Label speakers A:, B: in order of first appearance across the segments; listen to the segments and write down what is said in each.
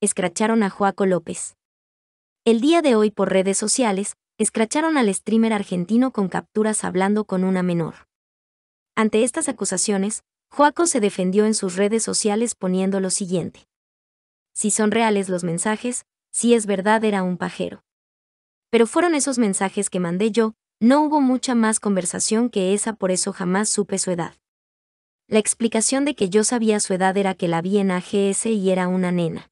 A: escracharon a Joaco López. El día de hoy por redes sociales, escracharon al streamer argentino con capturas hablando con una menor. Ante estas acusaciones, Juaco se defendió en sus redes sociales poniendo lo siguiente. Si son reales los mensajes, si es verdad era un pajero. Pero fueron esos mensajes que mandé yo, no hubo mucha más conversación que esa, por eso jamás supe su edad. La explicación de que yo sabía su edad era que la vi en AGS y era una nena.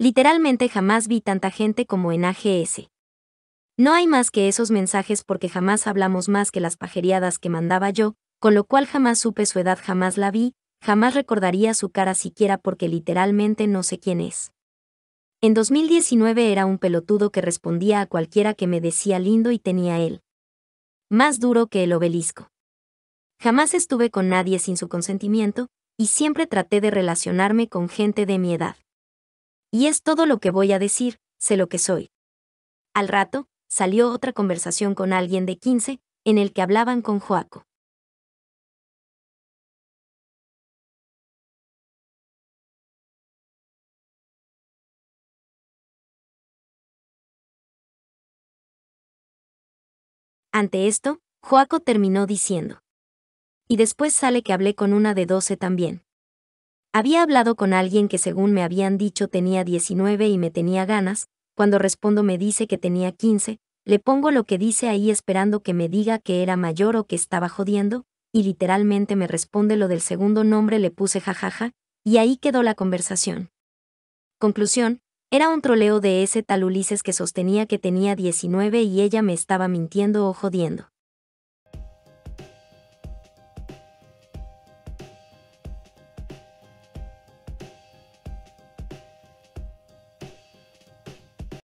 A: Literalmente jamás vi tanta gente como en AGS. No hay más que esos mensajes porque jamás hablamos más que las pajereadas que mandaba yo, con lo cual jamás supe su edad, jamás la vi, jamás recordaría su cara siquiera porque literalmente no sé quién es. En 2019 era un pelotudo que respondía a cualquiera que me decía lindo y tenía él. Más duro que el obelisco. Jamás estuve con nadie sin su consentimiento, y siempre traté de relacionarme con gente de mi edad. Y es todo lo que voy a decir, sé lo que soy. Al rato, salió otra conversación con alguien de 15, en
B: el
C: que hablaban con Joaco. Ante esto,
A: Joaco terminó diciendo. Y después sale que hablé con una de 12 también. Había hablado con alguien que según me habían dicho tenía 19 y me tenía ganas, cuando respondo me dice que tenía 15, le pongo lo que dice ahí esperando que me diga que era mayor o que estaba jodiendo, y literalmente me responde lo del segundo nombre le puse jajaja, y ahí quedó la conversación. Conclusión, era un troleo de ese tal Ulises que sostenía que tenía 19 y ella me estaba mintiendo o jodiendo.